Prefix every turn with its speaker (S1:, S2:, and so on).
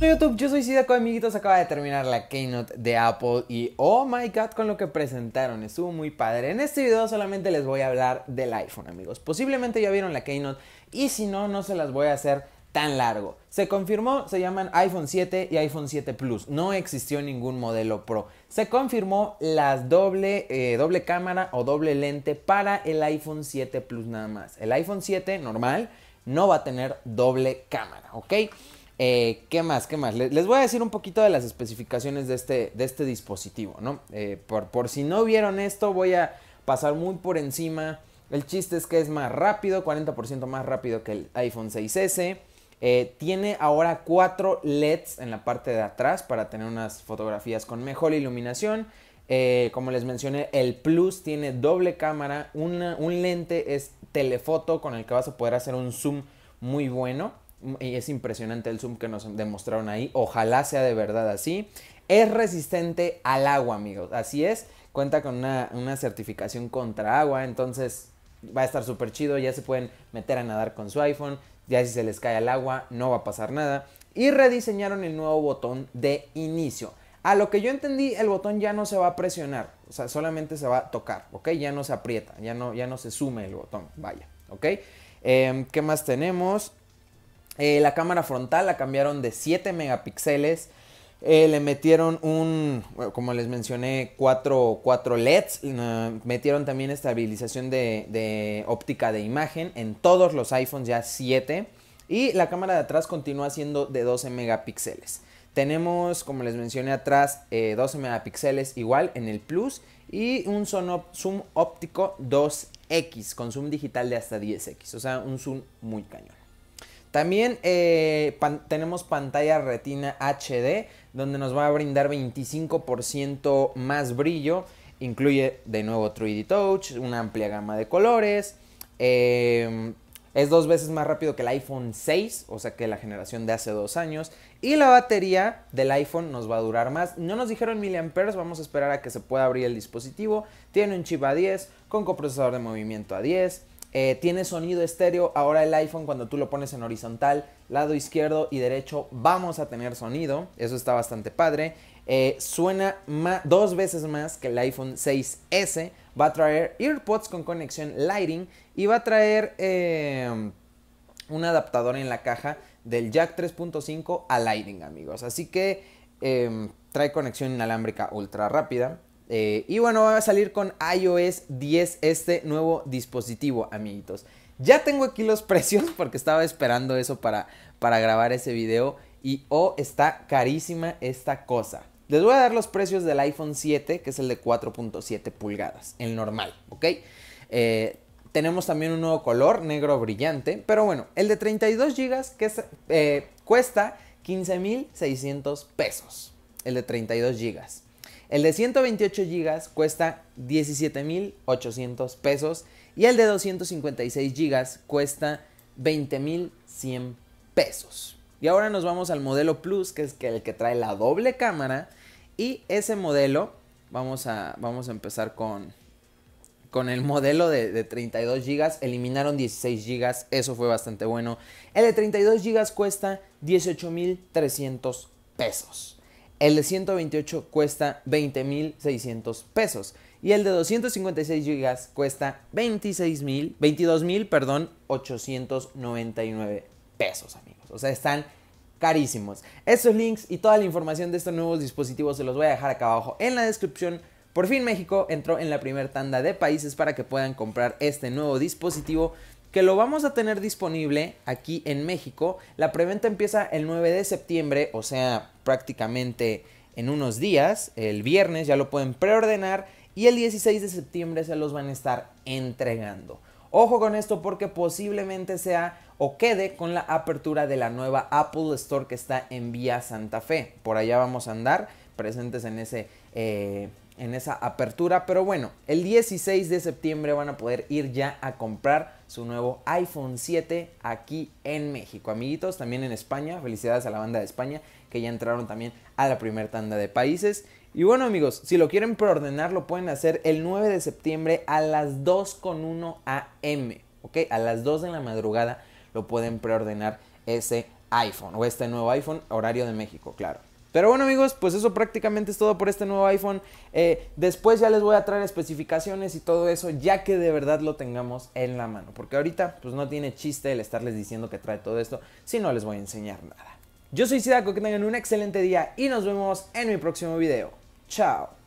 S1: YouTube, yo soy con amiguitos, acaba de terminar la Keynote de Apple y oh my god con lo que presentaron, estuvo muy padre. En este video solamente les voy a hablar del iPhone, amigos. Posiblemente ya vieron la Keynote y si no, no se las voy a hacer tan largo. Se confirmó, se llaman iPhone 7 y iPhone 7 Plus. No existió ningún modelo Pro. Se confirmó las doble, eh, doble cámara o doble lente para el iPhone 7 Plus nada más. El iPhone 7 normal no va a tener doble cámara, ¿ok? Eh, ¿Qué más? ¿Qué más? Les voy a decir un poquito de las especificaciones de este, de este dispositivo, ¿no? Eh, por, por si no vieron esto, voy a pasar muy por encima. El chiste es que es más rápido, 40% más rápido que el iPhone 6S. Eh, tiene ahora cuatro LEDs en la parte de atrás para tener unas fotografías con mejor iluminación. Eh, como les mencioné, el Plus tiene doble cámara, un lente es telefoto con el que vas a poder hacer un zoom muy bueno. Mm, y es impresionante el zoom que nos demostraron ahí. Ojalá sea de verdad así. Es resistente al agua, amigos. Así es. Cuenta con una certificación contra agua. Entonces va a estar súper chido. Ya se pueden meter a nadar con su iPhone. Ya si se les cae al agua, no va a pasar nada. Y rediseñaron el nuevo botón de inicio. A lo que yo entendí, el botón ya no se va a presionar, o sea, solamente se va a tocar, ¿ok? Ya no se aprieta, ya no, ya no se sume el botón, vaya, ¿ok? Em, ¿Qué más tenemos? Eh, la cámara frontal la cambiaron de 7 megapíxeles eh, le metieron un, como les mencioné, cuatro, LEDs. Eh, metieron también estabilización de, óptica de imagen en todos los iPhones ya 7. Y la cámara de atrás continúa siendo de 12 megapíxeles. Tenemos, como les mencioné atrás, 12 eh, megapíxeles igual en el Plus y un zoom óptico 2X con zoom digital de hasta 10X. O sea, un zoom muy cañón. También eh, tenemos pantalla retina HD, donde nos va a brindar 25% más brillo. Incluye de nuevo 3D Touch, una amplia gama de colores. Em, es dos veces más rápido que el iPhone 6, o sea que la generación de hace dos años. Y la batería del iPhone nos va a durar más. No nos dijeron miliamperes, vamos a esperar a que se pueda abrir el dispositivo. Tiene un chip A10 con coprocesador de movimiento A10. Eh, tiene sonido estéreo, ahora el iPhone cuando tú lo pones en horizontal, lado izquierdo y derecho, vamos a tener sonido, eso está bastante padre. Eh, suena dos veces más que el iPhone 6S, va a traer EarPods con conexión Lighting y va a traer eh, un adaptador en la caja del jack 3.5 a Lighting, amigos. Así que trae conexión inalámbrica ultra rápida. Eh, y bueno, va a salir con iOS 10 este nuevo dispositivo, amiguitos. Ya tengo aquí los precios porque estaba esperando eso para, para grabar ese video. Y oh, está carísima esta cosa. Les voy a dar los precios del iPhone 7, que es el de 4.7 pulgadas, el normal, ¿ok? Eh, tenemos también un nuevo color, negro brillante, pero bueno, el de 32 GB que eh, cuesta 15.600 pesos, el de 32 GB. El de 128 GB cuesta 17.800 pesos y el de 256 GB cuesta 20.100 pesos. Y ahora nos vamos al modelo Plus, que es el que trae la doble cámara. Y ese modelo, vamos a, vamos a empezar con, con el modelo de, de 32 GB, eliminaron 16 GB, eso fue bastante bueno. El de 32 GB cuesta 18.300 pesos. El de 128 cuesta 20.600 pesos y el de 256 GB cuesta $22,899 perdón, 899 pesos, amigos. O sea, están carísimos. Estos links y toda la información de estos nuevos dispositivos se los voy a dejar acá abajo en la descripción. Por fin México entró en la primera tanda de países para que puedan comprar este nuevo dispositivo que lo vamos a tener disponible aquí en México. La preventa empieza el 9 de septiembre, o sea, prácticamente en unos días. El viernes ya lo pueden preordenar y el 16 de septiembre se los van a estar entregando. Ojo con esto porque posiblemente sea o quede con la apertura de la nueva Apple Store que está en Vía Santa Fe. Por allá vamos a andar presentes en ese eh, en esa apertura. Pero bueno, el 16 de septiembre van a poder ir ya a comprar su nuevo iPhone 7 aquí en México. Amiguitos, también en España. Felicidades a la banda de España que ya entraron también a la primera tanda de países. Y bueno amigos, si lo quieren preordenar lo pueden hacer el 9 de septiembre a las 2.1 am. ¿Ok? A las 2 de la madrugada lo pueden preordenar ese iPhone o este nuevo iPhone horario de México, claro. Pero bueno amigos, pues eso prácticamente es todo por este nuevo iPhone. Eh, después ya les voy a traer especificaciones y todo eso ya que de verdad lo tengamos en la mano. Porque ahorita pues no tiene chiste el estarles diciendo que trae todo esto si no les voy a enseñar nada. Yo soy Sidaco, que tengan un excelente día y nos vemos en mi próximo video. Chao.